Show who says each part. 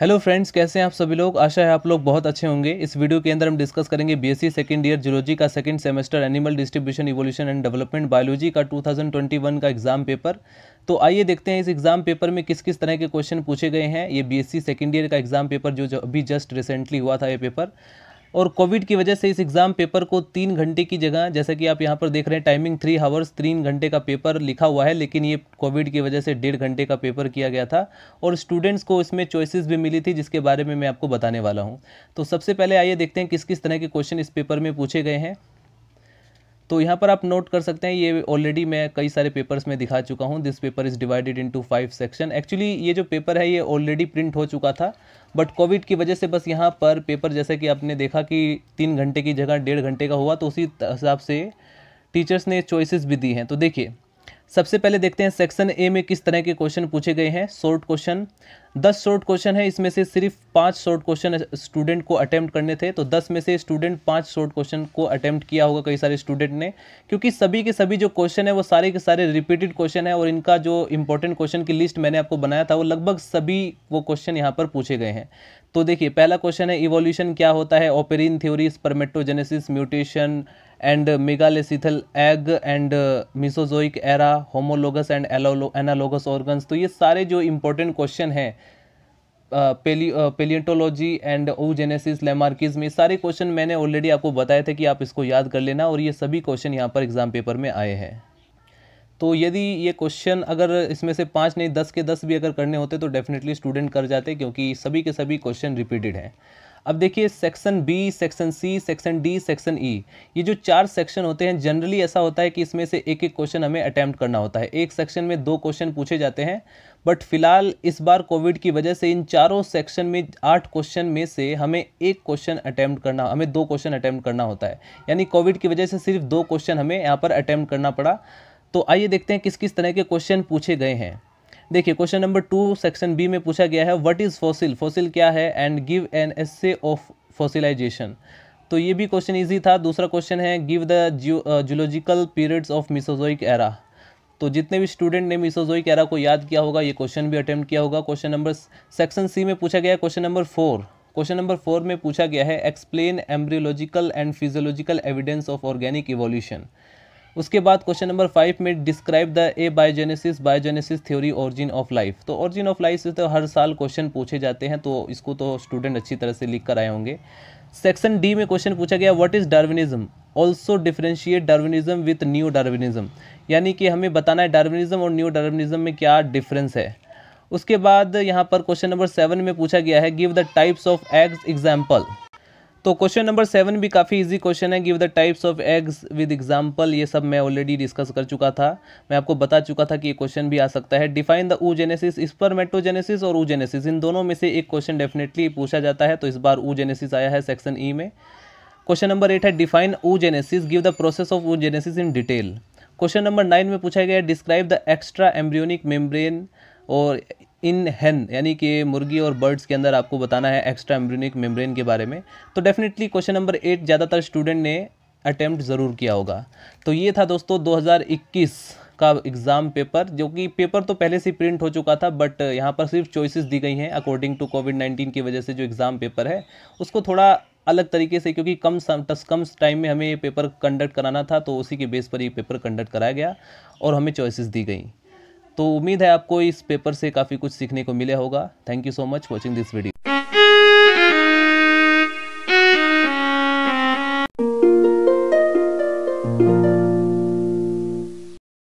Speaker 1: hello friends कैसे हैं आप सभी लोग आशा है आप लोग बहुत अच्छे होंगे इस वीडियो के अंदर हम डिस्कस करेंगे बीएससी सेकंड ईयर जियोलॉजी का second semester animal distribution evolution and development biology का 2021 का एग्जाम पेपर तो आइए देखते हैं इस एग्जाम पेपर में किस किस तरह के क्वेश्चन पूछे गए हैं ये बी सेकंड ईयर का एग्जाम पेपर जो, जो अभी जस्ट रिसेंटली हुआ था ये पेपर और कोविड की वजह से इस एग्ज़ाम पेपर को तीन घंटे की जगह जैसा कि आप यहाँ पर देख रहे हैं टाइमिंग थ्री हावर्स तीन घंटे का पेपर लिखा हुआ है लेकिन ये कोविड की वजह से डेढ़ घंटे का पेपर किया गया था और स्टूडेंट्स को इसमें चॉइसिस भी मिली थी जिसके बारे में मैं आपको बताने वाला हूँ तो सबसे पहले आइए देखते हैं किस किस तरह के क्वेश्चन इस पेपर में पूछे गए हैं तो यहाँ पर आप नोट कर सकते हैं ये ऑलरेडी मैं कई सारे पेपर्स में दिखा चुका हूँ this paper is divided into five section actually ये जो पेपर है ये ऑलरेडी प्रिंट हो चुका था बट कोविड की वजह से बस यहाँ पर पेपर जैसे कि आपने देखा कि तीन घंटे की जगह डेढ़ घंटे का हुआ तो उसी हिसाब से टीचर्स ने चॉइसिस भी दी हैं तो देखिए सबसे पहले देखते हैं सेक्शन ए में किस तरह के क्वेश्चन पूछे गए हैं शॉर्ट क्वेश्चन दस शॉर्ट क्वेश्चन है इसमें से सिर्फ पाँच शॉर्ट क्वेश्चन स्टूडेंट को अटैम्प्ट करने थे तो दस में से स्टूडेंट पाँच शॉर्ट क्वेश्चन को अटैम्प्ट किया होगा कई सारे स्टूडेंट ने क्योंकि सभी के सभी जो क्वेश्चन है वो सारे के सारे रिपीटेड क्वेश्चन है और इनका जो इंपॉर्टेंट क्वेश्चन की लिस्ट मैंने आपको बनाया था वो लगभग सभी वो क्वेश्चन यहाँ पर पूछे गए हैं तो देखिए पहला क्वेश्चन है इवोल्यूशन क्या होता है Oparin theory spermatogenesis mutation and megalecithal egg and Mesozoic era homologous and analogous organs तो ये सारे जो इम्पोर्टेंट क्वेश्चन हैं पेलियटोलॉजी एंड ओजेनेसिस लेमार्किज्म ये सारे क्वेश्चन मैंने ऑलरेडी आपको बताए थे कि आप इसको याद कर लेना और ये सभी क्वेश्चन यहाँ पर एग्ज़ाम पेपर में आए हैं तो यदि ये क्वेश्चन अगर इसमें से पाँच नहीं दस के दस भी अगर करने होते तो डेफिनेटली स्टूडेंट कर जाते क्योंकि सभी के सभी क्वेश्चन रिपीटेड हैं अब देखिए section B section C section D section E ये जो चार सेक्शन होते हैं जनरली ऐसा होता है कि इसमें से एक एक क्वेश्चन हमें अटैम्प्ट करना होता है एक सेक्शन में दो क्वेश्चन पूछे जाते हैं बट फिलहाल इस बार कोविड की वजह से इन चारों सेक्शन में आठ क्वेश्चन में से हमें एक क्वेश्चन अटैम्प्ट करना हमें दो क्वेश्चन अटैम्प्ट करना होता है यानी कोविड की वजह से सिर्फ दो क्वेश्चन हमें यहाँ पर अटैम्प्ट करना पड़ा तो आइए देखते हैं किस किस तरह के क्वेश्चन पूछे गए हैं देखिए question number two section B में पूछा गया है व्हाट इज़ फॉसिल फॉसिल क्या है and give an essay of fossilisation तो ये भी क्वेश्चन इजी था दूसरा क्वेश्चन है give the zoological periods of Mesozoic era तो जितने भी स्टूडेंट ने मिसोजोइक एरा को याद किया होगा ये क्वेश्चन भी अटैम्प्ट किया होगा क्वेश्चन नंबर सेक्शन सी में पूछा गया question number four question number four में पूछा गया है explain embryological and physiological evidence of organic evolution उसके बाद क्वेश्चन नंबर फाइव में describe the abiogenesis biogenesis theory origin of life तो ऑरिजिन ऑफ लाइफ से तो हर साल क्वेश्चन पूछे जाते हैं तो इसको तो स्टूडेंट अच्छी तरह से लिख कर आए होंगे सेक्शन डी में क्वेश्चन पूछा गया what is Darwinism also differentiate Darwinism with new Darwinism यानी कि हमें बताना है डार्विनिज्म और न्यू डार्विनिज्म में क्या डिफरेंस है उसके बाद यहाँ पर क्वेश्चन नंबर सेवन में पूछा गया है give the types of eggs example तो क्वेश्चन नंबर सेवन भी काफ़ी इजी क्वेश्चन है give the types of eggs with example ये सब मैं ऑलरेडी डिस्कस कर चुका था मैं आपको बता चुका था कि ये क्वेश्चन भी आ सकता है define the oo oogenesis spermatogenesis और ऊ जेनेसिस इन दोनों में से एक क्वेश्चन डेफिनेटली पूछा जाता है तो इस बार ऊ जेनेसिस आया है सेक्शन ई e में क्वेश्चन नंबर एट है define oogenesis give the process of oogenesis in detail question number nine में पूछा गया describe the extra embryonic membrane और इन हैन यानी कि मुर्गी और बर्ड्स के अंदर आपको बताना है एक्स्ट्रा एम्ब्रियोनिक मेम्ब्रेन के बारे में तो डेफिनेटली क्वेश्चन नंबर एट ज़्यादातर स्टूडेंट ने अटैम्प्ट ज़रूर किया होगा तो ये था दोस्तों 2021 का एग्ज़ाम पेपर जो कि पेपर तो पहले से प्रिंट हो चुका था बट यहाँ पर सिर्फ चॉइसेस दी गई हैं अकॉर्डिंग टू कोविड 19 की वजह से जो एग्ज़ाम पेपर है उसको थोड़ा अलग तरीके से क्योंकि कम कम टाइम में हमें ये पेपर कंडक्ट कराना था तो उसी के बेस पर ये पेपर कंडक्ट कराया गया और हमें चॉइसिस दी गई तो उम्मीद है आपको इस पेपर से काफ़ी कुछ सीखने को मिले होगा thank you so much watching this video